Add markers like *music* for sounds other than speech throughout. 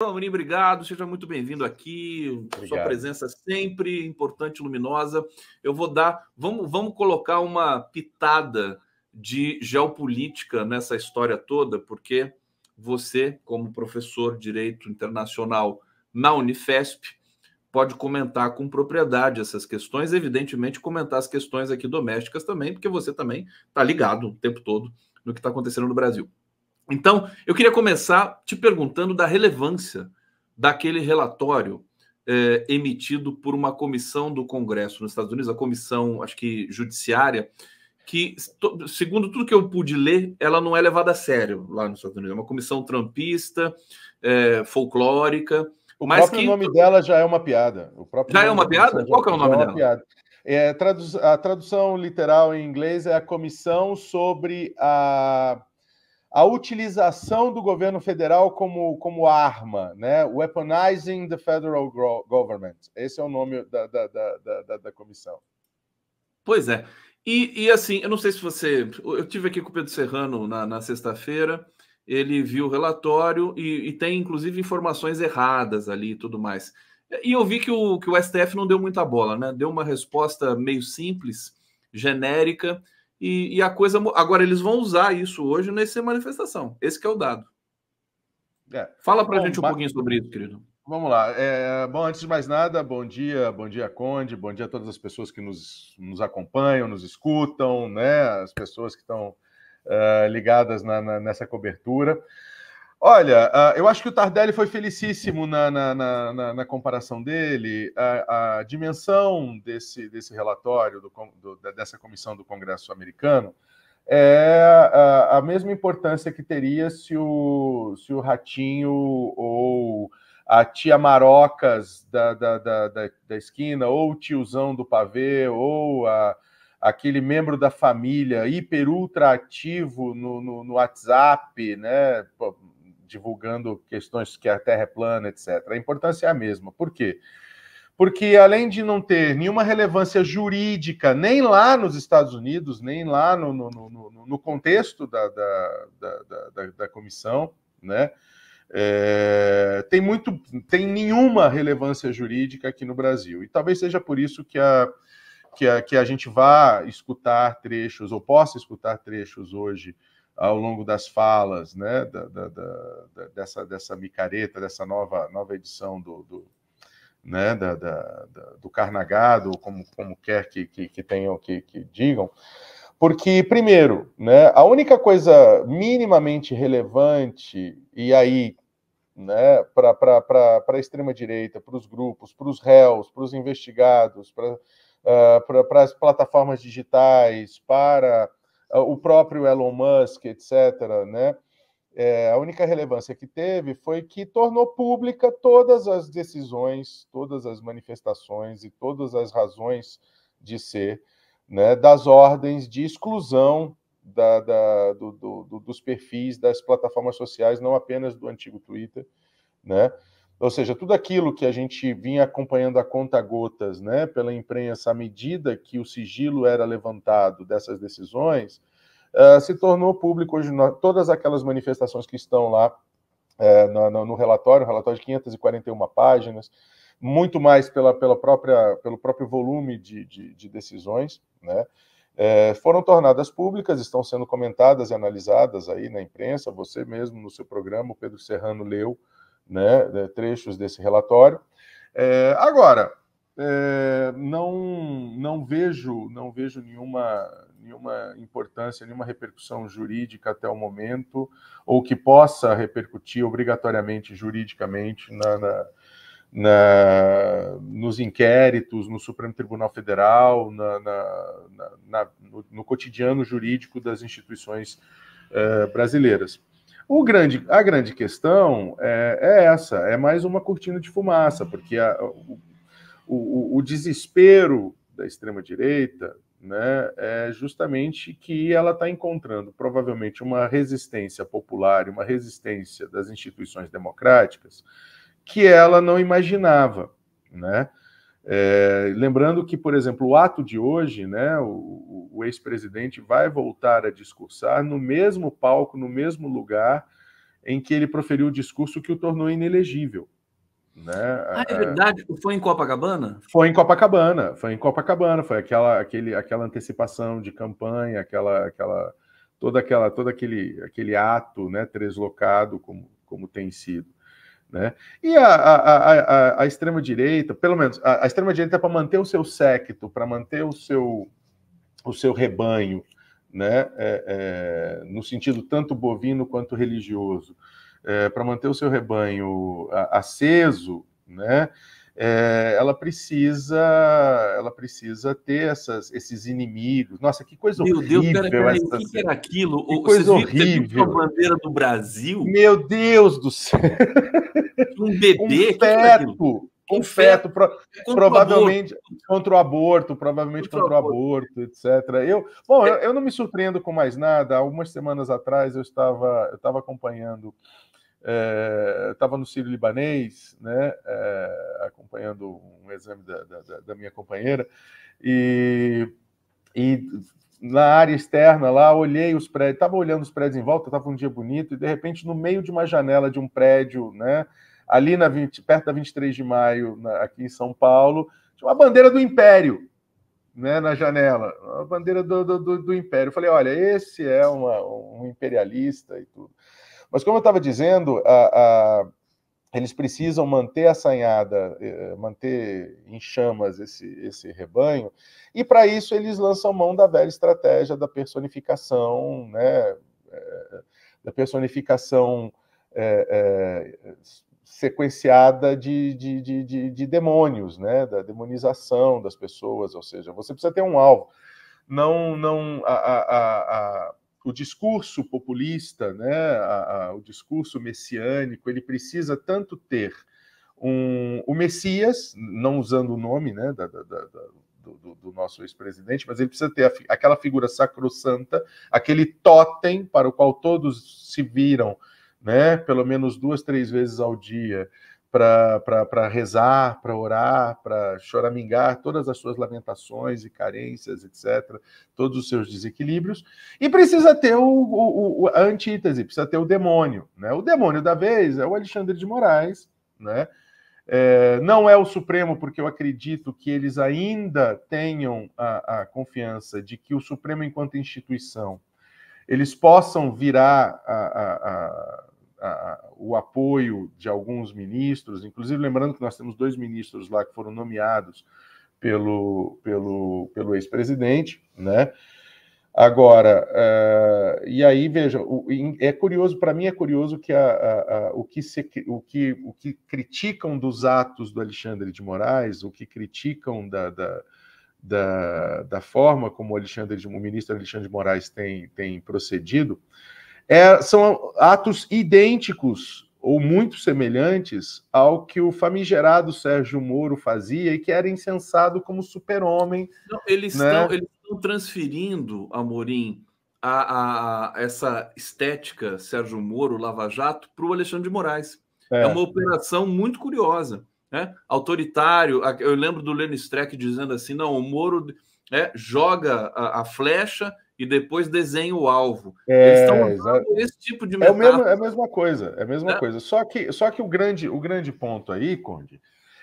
Almini, obrigado, seja muito bem-vindo aqui. Obrigado. Sua presença é sempre importante, luminosa. Eu vou dar, vamos, vamos colocar uma pitada de geopolítica nessa história toda, porque você, como professor de direito internacional na Unifesp, pode comentar com propriedade essas questões, evidentemente comentar as questões aqui domésticas também, porque você também está ligado o tempo todo no que está acontecendo no Brasil. Então, eu queria começar te perguntando da relevância daquele relatório é, emitido por uma comissão do Congresso nos Estados Unidos, a comissão, acho que judiciária, que, segundo tudo que eu pude ler, ela não é levada a sério lá nos Estados Unidos. É uma comissão trampista, é, folclórica. O próprio que... nome dela já é uma piada. O próprio já é uma piada? Qual é o nome é dela? Piada. É, a tradução literal em inglês é a Comissão sobre a a utilização do governo federal como, como arma, né? Weaponizing the Federal Government. Esse é o nome da, da, da, da, da comissão. Pois é. E, e, assim, eu não sei se você. Eu tive aqui com o Pedro Serrano na, na sexta-feira, ele viu o relatório e, e, tem, inclusive, informações erradas ali e tudo mais. E eu vi que o, que o STF não deu muita bola, né? Deu uma resposta meio simples, genérica e, e, a coisa. Agora, eles vão usar isso hoje nessa manifestação. Esse é o dado. É. Fala para a gente um pouquinho sobre isso, querido. Vamos lá. É, bom, antes de mais nada, bom dia, bom dia, Conde, bom dia a todas as pessoas que nos, nos acompanham, nos escutam, né? As pessoas que estão uh, ligadas na, na, nessa cobertura. Olha, uh, eu acho que o Tardelli foi felicíssimo na, na, na, na comparação dele. A, a, dimensão desse, desse relatório, do, do, dessa comissão do Congresso americano, é a, ah, a, mesma importância que teria se o, se o Ratinho ou a tia Marocas da, da, da, da, da esquina, ou o tiozão do pavê, ou a, aquele membro da família hiper ultra ativo no, no, no WhatsApp, né? divulgando questões que a Terra é plana, etc. A importância é a mesma. Por quê? Porque além de não ter nenhuma relevância jurídica, nem lá nos Estados Unidos, nem lá no, no, no, no contexto da, da, da, da, da comissão, né? É, tem muito, tem nenhuma relevância jurídica aqui no Brasil. E talvez seja por isso que a, que a, que a gente vá escutar trechos, ou possa escutar trechos hoje, ao longo das falas né, da, da, da, dessa, dessa micareta, dessa nova, nova edição do, do, né, da, da, do Carnagado, como, como quer que, que, que tenham, que, que digam. Porque, primeiro, né, a única coisa minimamente relevante, e aí né, para a extrema-direita, para os grupos, para os réus, para os investigados, para uh, ah, as plataformas digitais, para o próprio Elon Musk, etc., né? É, a única relevância que teve foi que tornou pública todas as decisões, todas as manifestações e todas as razões de ser né, das ordens de exclusão da, da, do, do, dos perfis das plataformas sociais, não apenas do antigo Twitter, né? Ou seja, tudo aquilo que a gente vinha acompanhando a conta gotas, né, pela imprensa, à medida que o sigilo era levantado dessas decisões, uh, se tornou público hoje. Todas aquelas manifestações que estão lá uh, eh, no, no, relatório, um relatório de 541 páginas, muito mais pela, pela própria, pelo próprio volume de, de, de decisões, né, eh, foram tornadas públicas, estão sendo comentadas e analisadas aí na imprensa. Você mesmo, no seu programa, o Pedro Serrano leu né, né, trechos desse relatório. É, agora, é, não, não vejo, não vejo nenhuma, nenhuma importância, nenhuma repercussão jurídica até o momento, ou que possa repercutir obrigatoriamente juridicamente na, na, na nos inquéritos, no Supremo Tribunal Federal, na, na no, no, cotidiano jurídico das instituições é, brasileiras. O grande, a grande questão é, é essa: é mais uma cortina de fumaça, porque a, o, o, o desespero da extrema-direita né, é justamente que ela está encontrando provavelmente uma resistência popular e uma resistência das instituições democráticas que ela não imaginava, né? É, lembrando que, por exemplo, o ato de hoje, né, o, o ex-presidente vai voltar a discursar no mesmo palco, no mesmo lugar em que ele proferiu o discurso que o tornou inelegível. Né? Ah, é, é verdade. Foi em Copacabana? Foi em Copacabana, foi em Copacabana, foi aquela, aquele, aquela antecipação de campanha, aquela, aquela, toda aquela, todo aquele, aquele ato, né, treslocado como, como tem sido. Né? E a, a, a, a extrema-direita, pelo menos, a, extrema-direita é para manter o seu séquito, para manter o seu, o seu rebanho, né? É, é, no sentido tanto bovino quanto religioso, é, para manter o seu rebanho aceso, né? é, ela precisa ela precisa ter essas, esses inimigos. Nossa, que coisa Meu horrível. Meu Deus, pera, pera, essa... que era aquilo? Que coisa horrível. É a bandeira do Brasil? Meu Deus do céu. Um bebê? Um é feto. Um feto, pro, contra provavelmente contra o aborto, provavelmente contra, contra o aborto, etc. Eu, bom, é. eu, eu, não me surpreendo com mais nada. Algumas semanas atrás eu estava, eu estava acompanhando estava eh, é, no Ciro Libanês, né, é, acompanhando um exame da, da, da, minha companheira, e, e na área externa lá, olhei os prédios, estava olhando os prédios em volta, estava um dia bonito, e de repente, no meio de uma janela de um prédio, né, ali na 20, perto da 23 de maio, na, aqui em São Paulo, tinha uma bandeira do Império. Né, na janela, a bandeira do, do, do, do Império. Eu falei, olha, esse é uma, um imperialista e tudo. Mas, como eu estava dizendo, a, a, eles precisam manter assanhada, eh, manter em chamas esse, esse rebanho, e para isso eles lançam mão da velha estratégia da personificação, né, eh, da personificação é, é, sequenciada de, de, de, de, demônios, né, da demonização das pessoas, ou seja, você precisa ter um alvo. Não, não, a, a, o discurso populista, né, a, a, o discurso messiânico, ele precisa tanto ter um, o Messias, não usando o nome né, da, da, da, do, do, nosso ex-presidente, mas ele precisa ter a, aquela figura sacrossanta, aquele totem para o qual todos se viram, né, pelo menos duas, três vezes ao dia, para rezar, para orar, para choramingar todas as suas lamentações e carências, etc., todos os seus desequilíbrios, e precisa ter o, o, o, a antítese, precisa ter o demônio. Né? O demônio da vez é o Alexandre de Moraes, né? É, não é o Supremo, porque eu acredito que eles ainda tenham a, a confiança de que o Supremo, enquanto instituição, eles possam virar a, a, a a, o apoio de alguns ministros, inclusive lembrando que nós temos dois ministros lá que foram nomeados pelo, pelo, pelo ex-presidente, né? Agora, uh, e aí veja, o, é curioso, para mim é curioso que, a, a, a, o, que se, o, que, o que criticam dos atos do Alexandre de Moraes, o que criticam da, da, da, da forma como o, Alexandre de, o ministro Alexandre de Moraes tem, tem procedido, é, são atos idênticos ou muito semelhantes ao que o famigerado Sérgio Moro fazia e que era insensado como super-homem. Eles, né? estão, transferindo, Amorim, a, a, essa estética Sérgio Moro, Lava Jato, para o Alexandre de Moraes. É. é. uma operação muito curiosa. Né? Autoritário, eu lembro do Lênin Streck dizendo assim: não, o Moro é, joga a, a flecha e depois desenha o alvo. É, Eles estão esse tipo de metáfora. É, o mesmo, é a mesma coisa, é a mesma é. coisa. Só que, só que o, grande, o grande ponto aí, Conde,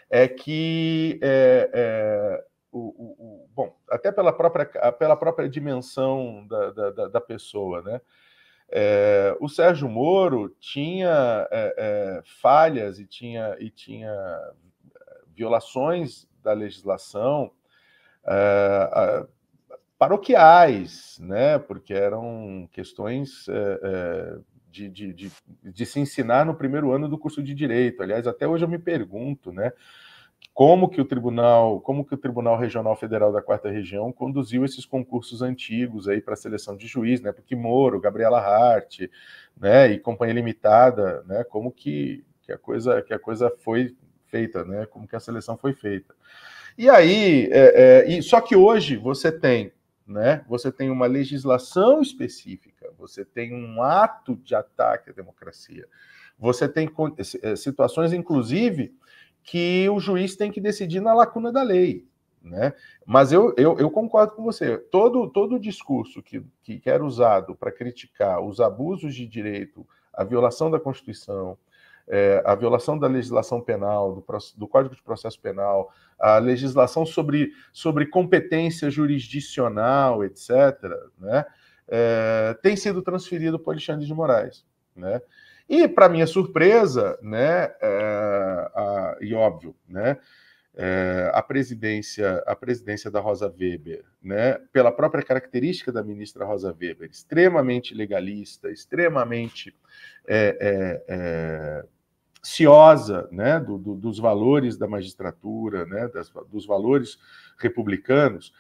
é que é, é, o, o, o, bom, até pela própria, pela própria dimensão da, da, da pessoa, né? É, o Sérgio Moro tinha é, é, falhas e tinha, e tinha é, violações da legislação, paroquiais, né? Porque eram questões é, de, de, de, de, se ensinar no primeiro ano do curso de direito. Aliás, até hoje eu me pergunto, né? Como que o tribunal, como que o Tribunal Regional Federal da Quarta Região conduziu esses concursos antigos aí para a seleção de juiz, né? Porque Moro, Gabriela Hart, né? E companhia limitada, né? Como que, que a coisa que a coisa foi feita, né? Como que a seleção foi feita? E aí, é, é, e, só que hoje você tem né? Você tem uma legislação específica, você tem um ato de ataque à democracia. Você tem eh, eh, situações, inclusive, que o juiz tem que decidir na lacuna da lei. Né? Mas eu, eu, eu concordo com você. Todo, todo discurso que, que era usado para criticar os abusos de direito, a violação da Constituição, é, a violação da legislação penal, do, do, Código de Processo Penal, a legislação sobre, sobre competência jurisdicional, etc., né, é, tem sido transferido para o Alexandre de Moraes. Né? E, para minha surpresa, né, é, a, e óbvio, né, é, a presidência a presidência da Rosa Weber, né, pela própria característica da ministra Rosa Weber, extremamente legalista, extremamente é, é, é ciosa né, do, do, dos valores da magistratura, né, das, dos valores republicanos,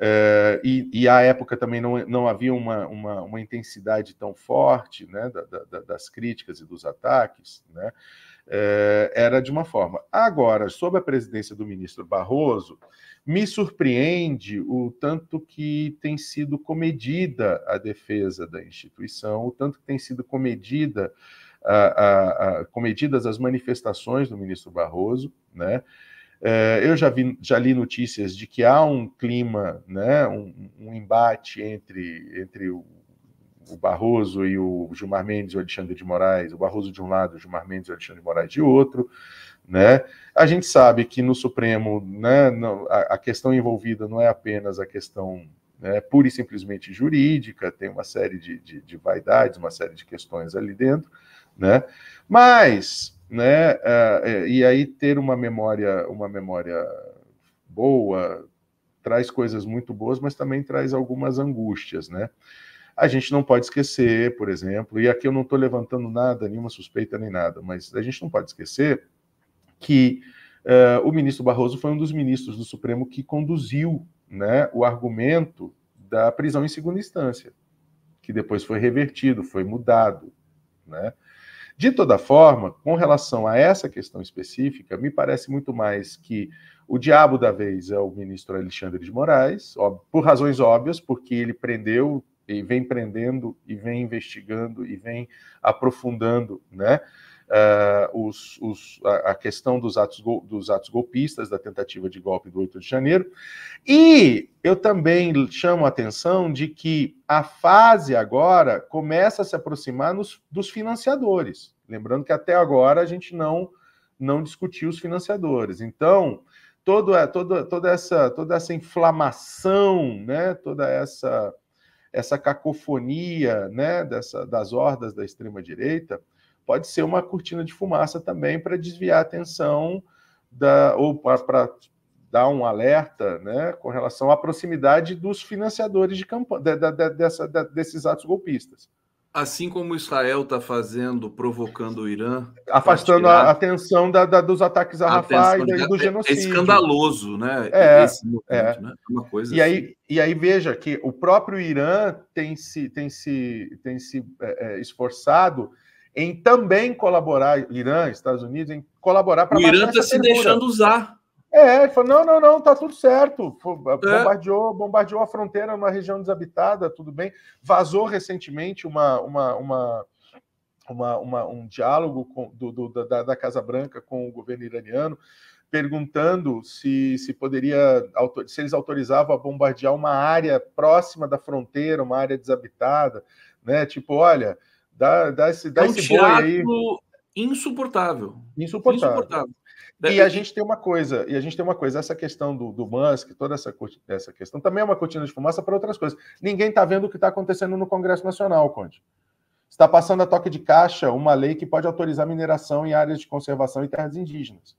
é, e, e, à época também não, não havia uma, uma, uma intensidade tão forte né, da, da, das críticas e dos ataques, né, é, era de uma forma. Agora, sob a presidência do ministro Barroso, me surpreende o tanto que tem sido comedida a defesa da instituição, o tanto que tem sido comedida a, a, as manifestações do ministro Barroso, né? É, eu já, vi, já li notícias de que há um clima, né, um, um embate entre, entre o, o Barroso e o Gilmar Mendes e o Alexandre de Moraes, o Barroso de um lado, o Gilmar Mendes e o Alexandre de Moraes de outro, né? A gente sabe que no Supremo, né, não, a, a, questão envolvida não é apenas a questão né, pura e simplesmente jurídica, tem uma série de, de, de vaidades, uma série de questões ali dentro, né? Mas, né? Uh, e aí ter uma memória, uma memória boa traz coisas muito boas, mas também traz algumas angústias, né? A gente não pode esquecer, por exemplo, e aqui eu não estou levantando nada, nenhuma suspeita nem nada, mas a gente não pode esquecer que uh, o ministro Barroso foi um dos ministros do Supremo que conduziu né, o argumento da prisão em segunda instância, que depois foi revertido, foi mudado. Né? De toda forma, com relação a essa questão específica, me parece muito mais que o diabo da vez é o ministro Alexandre de Moraes, por razões óbvias, porque ele prendeu e vem prendendo e vem investigando e vem aprofundando, né? uh, os, os, a, a, questão dos atos, dos atos golpistas, da tentativa de golpe do 8 de janeiro. E eu também chamo a atenção de que a fase agora começa a se aproximar nos, dos financiadores. Lembrando que até agora a gente não, não discutiu os financiadores. Então, todo, eh, todo, toda, essa, toda essa inflamação, né? toda essa essa cacofonia né, dessa, das hordas da extrema-direita, pode ser uma cortina de fumaça também para desviar a atenção da, ou para dar um alerta né, com relação à proximidade dos financiadores de campanha, de, de, desses atos golpistas. Assim como Israel está fazendo, provocando o Irã. Afastando a atenção da, da, dos ataques a Rafah e do é genocídio. É escandaloso, né? É, é. né? É uma coisa e, assim. aí, e aí veja que o próprio Irã tem se, tem se, tem se é, é esforçado em também colaborar, Irã, Estados Unidos, em colaborar para. O Irã está se deixando usar. É, ele falou: não, não, não, tá tudo certo. Eh, é. Bombardeou, bombardeou a fronteira numa região desabitada, tudo bem. Vazou recentemente uma, uma, uma, uma, uma um diálogo com, do, do, da, da Casa Branca com o governo iraniano, perguntando se, se poderia, se eles autorizavam a bombardear uma área próxima da fronteira, uma área desabitada, né? Tipo, olha. Dá, dá esse, dá é um esse boi aí. Insuportável. Insuportável. insuportável. E a gente tem uma coisa, e a gente tem uma coisa, essa questão do, do Musk, toda essa, essa questão também é uma cortina de fumaça para outras coisas. Ninguém está vendo o que está acontecendo no Congresso Nacional, Conde. Está passando a toque de caixa uma lei que pode autorizar mineração em áreas de conservação e terras indígenas.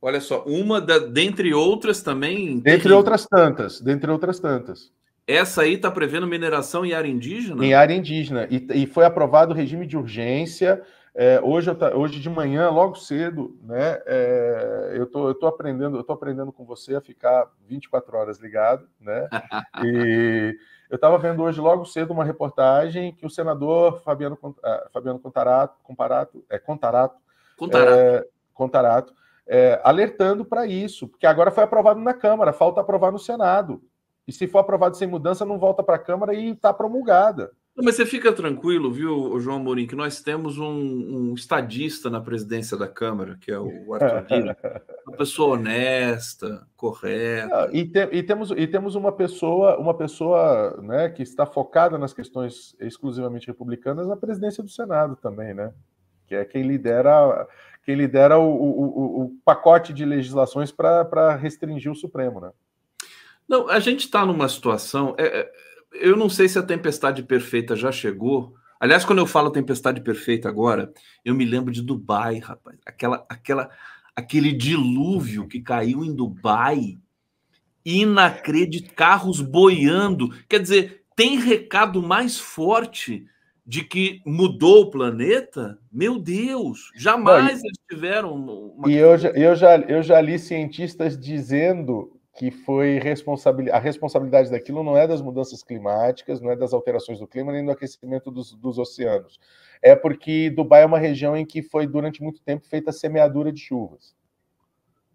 Olha só, uma da, dentre outras também. Dentre outras tantas, dentre outras tantas. Essa aí está prevendo mineração em área indígena? Em área indígena. E, e foi aprovado o regime de urgência. É, hoje, hoje de manhã, logo cedo, né, é, eu tô, estou aprendendo, eu tô aprendendo com você a ficar 24 horas ligado, né? *laughs* E eu estava vendo hoje logo cedo uma reportagem que o senador Fabiano, ah, Fabiano Contarato, Comparato, é Contarato, Contarato, é, Contarato é, alertando para isso, porque agora foi aprovado na Câmara, falta aprovar no Senado. E se for aprovado sem mudança, não volta para a Câmara e está promulgada. Mas você fica tranquilo, viu, João Amorim, que nós temos um, um estadista na presidência da Câmara, que é o Arthur Lira, *laughs* uma pessoa honesta, correta. E, te, e, temos, e temos uma pessoa, uma pessoa né, que está focada nas questões exclusivamente republicanas na presidência do Senado também, né? Que é quem lidera, quem lidera o, o, o pacote de legislações para restringir o Supremo, né? Não, a gente está numa situação. É, é, eu não sei se a tempestade perfeita já chegou. Aliás, quando eu falo tempestade perfeita agora, eu me lembro de Dubai, rapaz. Aquela, aquela, aquele dilúvio que caiu em Dubai. Inacreditável. Carros boiando. Quer dizer, tem recado mais forte de que mudou o planeta? Meu Deus, jamais eles tiveram. Uma... E eu já, eu, já, eu já li cientistas dizendo que foi responsabilidade. A responsabilidade daquilo não é das mudanças climáticas, não é das alterações do clima, nem do aquecimento dos, dos oceanos. É porque Dubai é uma região em que foi durante muito tempo feita semeadura de chuvas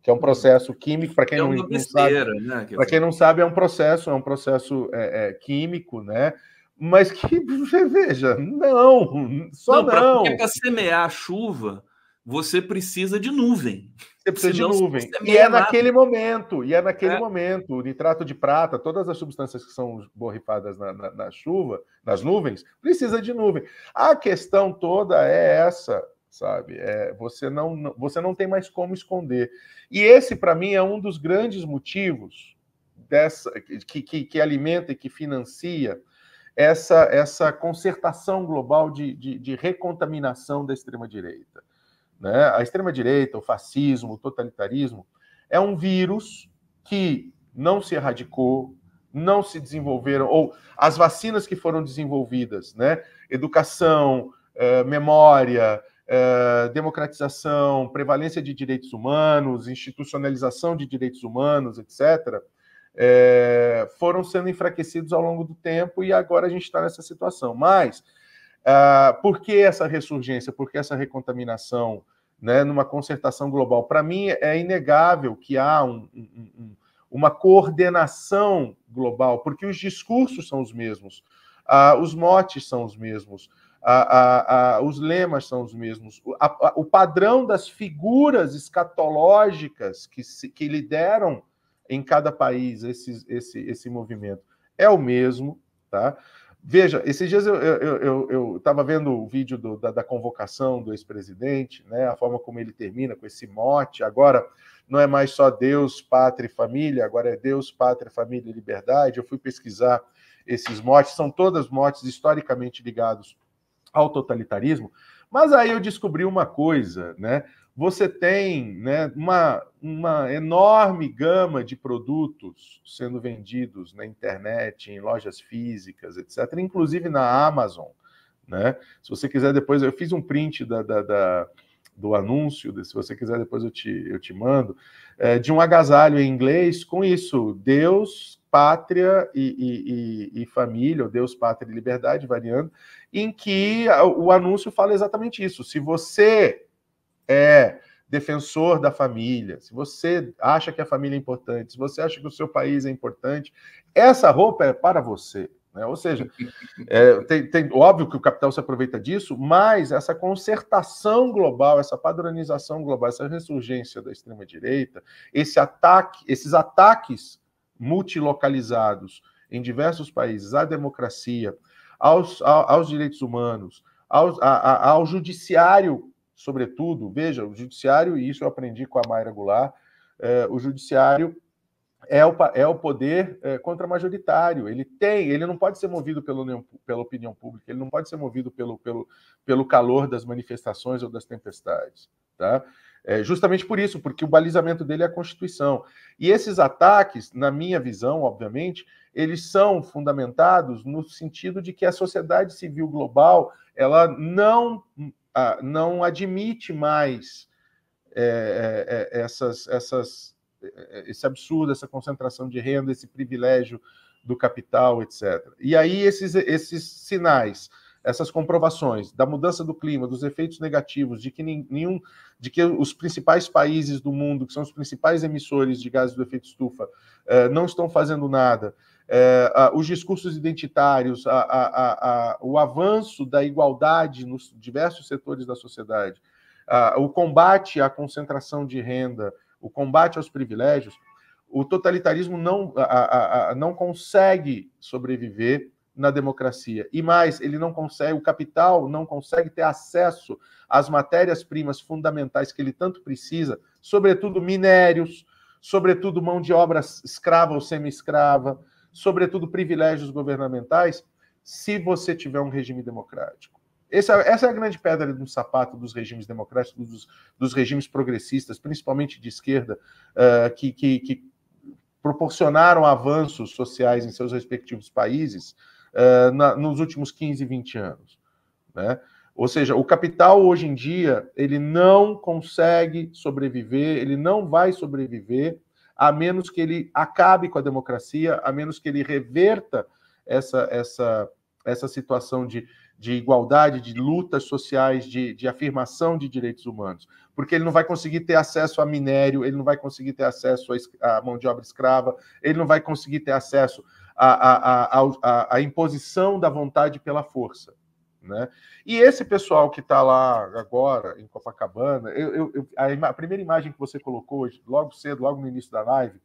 que é um hum. processo químico para quem é não, não sabe, né? para quem não sabe é um processo é um processo é, é, químico, né? Mas que *laughs* você veja, não, só não. não. Para semear a chuva, você precisa de nuvem. Você precisa Senão, de nuvem. E é naquele momento, e é naquele é. momento. O nitrato de prata, todas as substâncias que são borrifadas na, na, na chuva, nas nuvens, precisa de nuvem. A questão toda é essa sabe? É, você, não, você não tem mais como esconder. E esse, para mim, é um dos grandes motivos dessa que, que, que, alimenta e que financia essa, essa concertação global de, de, de recontaminação da extrema-direita né? A extrema-direita, o fascismo, o totalitarismo, é um vírus que não se erradicou, não se desenvolveram, ou as vacinas que foram desenvolvidas, né? Educação, eh, memória, eh, democratização, prevalência de direitos humanos, institucionalização de direitos humanos, etc., eh, foram sendo enfraquecidos ao longo do tempo e agora a gente está nessa situação. Mas, ah, por que essa ressurgência, por que essa recontaminação né, numa concertação global. Para mim, é inegável que há um, um, uma coordenação global, porque os discursos são os mesmos, ah, os motes são os mesmos, ah, ah, os lemas são os mesmos, o, a, o padrão das figuras escatológicas que, se, que lideram em cada país esse, esse, esse movimento é o mesmo, tá? Veja, esses dias eu estava vendo o vídeo do, da, da, convocação do ex-presidente, né, a forma como ele termina com esse mote. Agora não é mais só Deus, pátria e família, agora é Deus, pátria, família e liberdade. Eu fui pesquisar esses motes, são todas motes historicamente ligados ao totalitarismo. Mas aí eu descobri uma coisa, né? você tem né, uma, uma enorme gama de produtos sendo vendidos na internet, em lojas físicas, etc., inclusive na Amazon. Né? Se você quiser depois, eu fiz um print da, da, da do anúncio, se você quiser depois eu te, eu te mando, é, de um agasalho em inglês com isso, Deus, pátria e, e, e, família, ou Deus, pátria e liberdade, variando, em que o anúncio fala exatamente isso. Se você é defensor da família, se você acha que a família é importante, se você acha que o seu país é importante, essa roupa é para você. Né? Ou seja, é, tem, tem, óbvio que o capital se aproveita disso, mas essa concertação global, essa padronização global, essa ressurgência da extrema-direita, esse ataque, esses ataques multilocalizados em diversos países à democracia, aos, aos, aos direitos humanos, aos, a, a, ao judiciário sobretudo, veja, o judiciário, e isso eu aprendi com a Mayra Goulart, é, o judiciário é o, é o poder é, contramajoritário. Ele tem, ele não pode ser movido pelo, pela opinião pública, ele não pode ser movido pelo, pelo, pelo calor das manifestações ou das tempestades. Tá? É, justamente por isso, porque o balizamento dele é a Constituição. E esses ataques, na minha visão, obviamente, eles são fundamentados no sentido de que a sociedade civil global ela não não admite mais é, é, é essas, essas, é, é, esse absurdo, essa concentração de renda, esse privilégio do capital, etc. E aí esses, esses sinais, essas comprovações da mudança do clima, dos efeitos negativos, de que nenhum, de que os principais países do mundo, que são os principais emissores de gases do efeito estufa, não estão fazendo nada é, a, os discursos identitários, a, o avanço da igualdade nos diversos setores da sociedade, o combate à concentração de renda, o combate aos privilégios, o totalitarismo não, não consegue sobreviver na democracia. E mais, ele não consegue, o capital não consegue ter acesso às matérias-primas fundamentais que ele tanto precisa, sobretudo minérios, sobretudo mão de obra escrava ou semi-escrava, sobretudo privilégios governamentais, se você tiver um regime democrático. Essa, é, essa é a grande pedra no sapato dos regimes democráticos, dos, dos regimes progressistas, principalmente de esquerda, uh, que, que, que, proporcionaram avanços sociais em seus respectivos países uh, na, nos últimos 15, 20 anos. Né? Ou seja, o capital hoje em dia ele não consegue sobreviver, ele não vai sobreviver a menos que ele acabe com a democracia, a menos que ele reverta essa, essa, essa situação de, de igualdade, de lutas sociais, de, de afirmação de direitos humanos. Porque ele não vai conseguir ter acesso a minério, ele não vai conseguir ter acesso à mão de obra escrava, ele não vai conseguir ter acesso à à imposição da vontade pela força. Né? E esse pessoal que está lá agora em Copacabana, eu, eu a, a, primeira imagem que você colocou logo cedo, logo no início da live,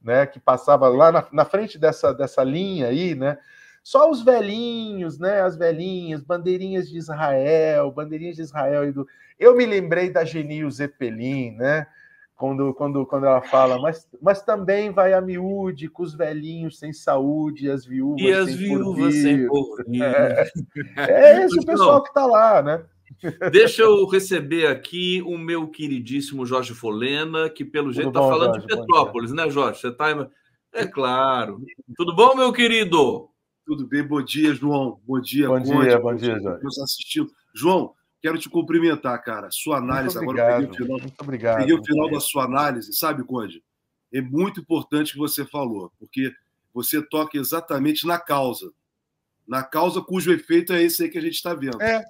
né, que passava lá na, na frente dessa, dessa linha aí, né, só os velhinhos, né, as velhinhas, bandeirinhas de Israel, bandeirinhas de Israel e do... Eu me lembrei da Genil Zeppelin, né? quando, quando, quando ela fala, mas, mas também vai a miúde, com os velhinhos sem saúde, as viúvas e as sem viúvas sem porvir. É, é esse o pessoal que está lá, né? Deixa eu receber aqui o meu queridíssimo Jorge Folena, que pelo Tudo jeito está falando Jorge, de Petrópolis, né, Jorge? Você está. É claro. Tudo bom, meu querido? Tudo bem, bom dia, João. Bom dia, bom dia, bom dia, Jorge. Nos João, Quero te cumprimentar, cara. Sua análise muito agora. Eu peguei o final, muito obrigado. Peguei o final da sua análise, sabe, Conde? É muito importante que você falou, porque você toca exatamente na causa. Na causa cujo efeito é esse aí que a gente está vendo. É.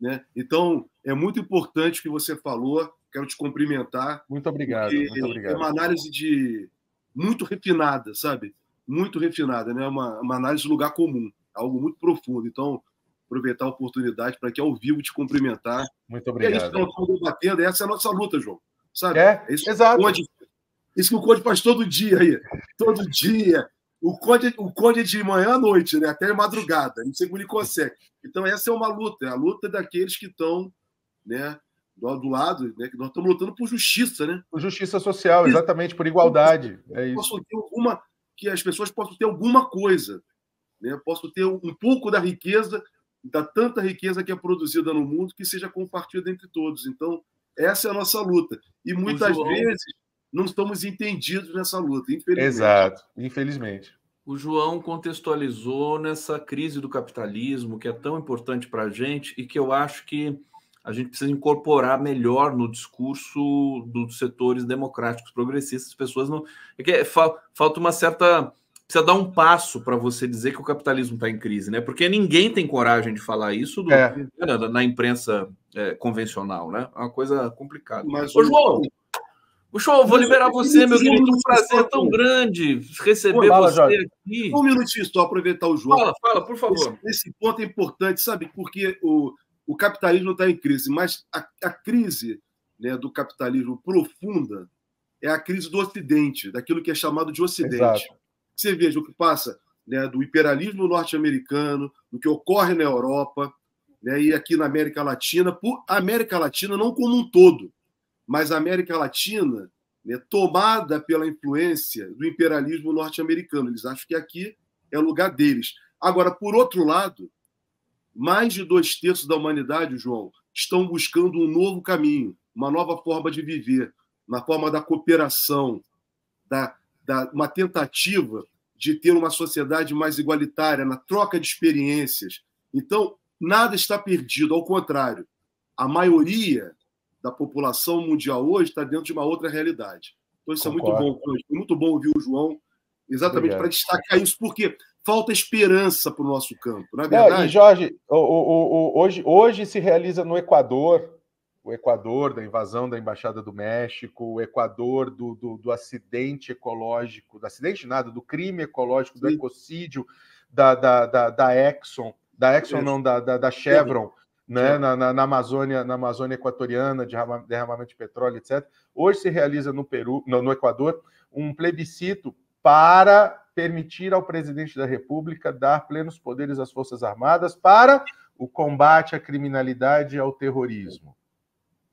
Né? Então, é muito importante o que você falou. Quero te cumprimentar. Muito obrigado. Muito é obrigado. É uma análise de muito refinada, sabe? Muito refinada, né? É uma, uma análise de lugar comum, algo muito profundo. Então, aproveitar a oportunidade para aqui ao vivo te cumprimentar. Muito obrigado. E é isso que nós estamos batendo, essa é a nossa luta, João. Sabe? É, é isso exato. Que o Conde, isso que o Conde faz todo dia aí. Todo dia. O Conde, o Conde é de manhã à noite, né? até madrugada. Não sei como ele consegue. Então, essa é uma luta, é a luta daqueles que estão né, do, do lado, né? Que nós estamos lutando por justiça, né? Por justiça social, exatamente, por igualdade. É isso. Posso ter alguma, que as pessoas possam ter alguma coisa, né? Posso ter um pouco da riqueza da tanta riqueza que é produzida no mundo que seja compartilhada entre todos. Então, essa é a nossa luta. E muitas João... vezes não estamos entendidos nessa luta, infelizmente. Exato, infelizmente. O João contextualizou nessa crise do capitalismo que é tão importante para a gente e que eu acho que a gente precisa incorporar melhor no discurso dos setores democráticos progressistas. As pessoas não. É que é, falta uma certa precisa dar um passo para você dizer que o capitalismo está em crise, né? Porque ninguém tem coragem de falar isso do, é. na, na, imprensa é, convencional, né? É uma coisa complicada. Mas, Ô, João, o show, vou liberar você, meu querido. Um prazer tão grande receber fala, você Jorge. aqui. Um minutinho só, aproveitar o João. Fala, fala, por favor. Esse, esse ponto é importante, sabe? Porque o, o capitalismo está em crise, mas a, a crise né, do capitalismo profunda é a crise do Ocidente, daquilo que é chamado de Ocidente. Exato. Você veja o que passa né, do imperialismo norte-americano, do que ocorre na Europa né, e aqui na América Latina, por América Latina não como um todo, mas a América Latina né, tomada pela influência do imperialismo norte-americano. Eles acham que aqui é lugar deles. Agora, por outro lado, mais de dois terços da humanidade, João, estão buscando um novo caminho, uma nova forma de viver, na forma da cooperação, da da uma tentativa de ter uma sociedade mais igualitária na troca de experiências. Então, nada está perdido, ao contrário, a maioria da população mundial hoje está dentro de uma outra realidade. Então, isso Concordo. é muito bom, muito bom ouvir o João, exatamente para destacar isso, porque falta esperança para o nosso campo, na verdade. É não, e Jorge, o, o, o, hoje, hoje se realiza no Equador o Equador, da invasão da Embaixada do México, o Equador do, do, do acidente ecológico, do acidente nada, do crime ecológico, do ecocídio da, da, da, da, Exxon, da Exxon é. não, da, da, da Chevron, né, na, na, na, Amazônia, na Amazônia equatoriana, de derramamento de petróleo, etc. Hoje se realiza no Peru, no, no Equador, um plebiscito para permitir ao presidente da República dar plenos poderes às Forças Armadas para o combate à criminalidade e ao terrorismo.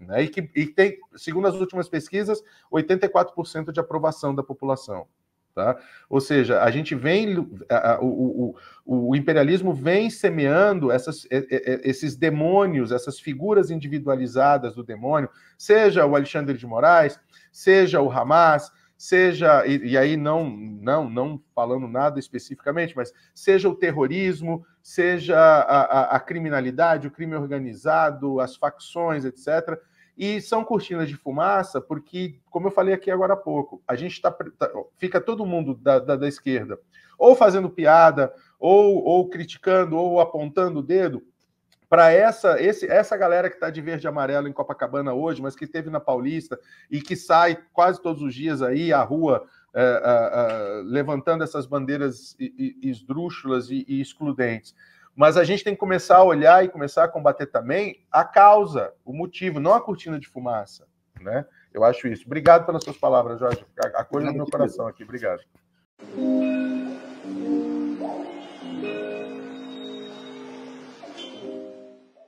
Né? E que e tem, segundo as últimas pesquisas, 84% de aprovação da população. Tá? Ou seja, a gente vem, a, a, o, o, o, imperialismo vem semeando essas, esses demônios, essas figuras individualizadas do demônio, seja o Alexandre de Moraes, seja o Hamas, seja, e, e aí não, não, não falando nada especificamente, mas seja o terrorismo, seja a, a criminalidade, o crime organizado, as facções, etc e são cortinas de fumaça, porque, como eu falei aqui agora há pouco, a gente tá, tá fica todo mundo da, da, da, esquerda ou fazendo piada, ou, ou criticando, ou apontando o dedo para essa essa galera que está de verde e amarelo em Copacabana hoje, mas que esteve na Paulista e que sai quase todos os dias aí à rua é, é, é, levantando essas bandeiras esdrúxulas e, e excludentes. Mas a gente tem que começar a olhar e começar a combater também a causa, o motivo, não a cortina de fumaça, né? Eu acho isso. Obrigado pelas suas palavras, Jorge. A coisa no meu coração aqui. Obrigado.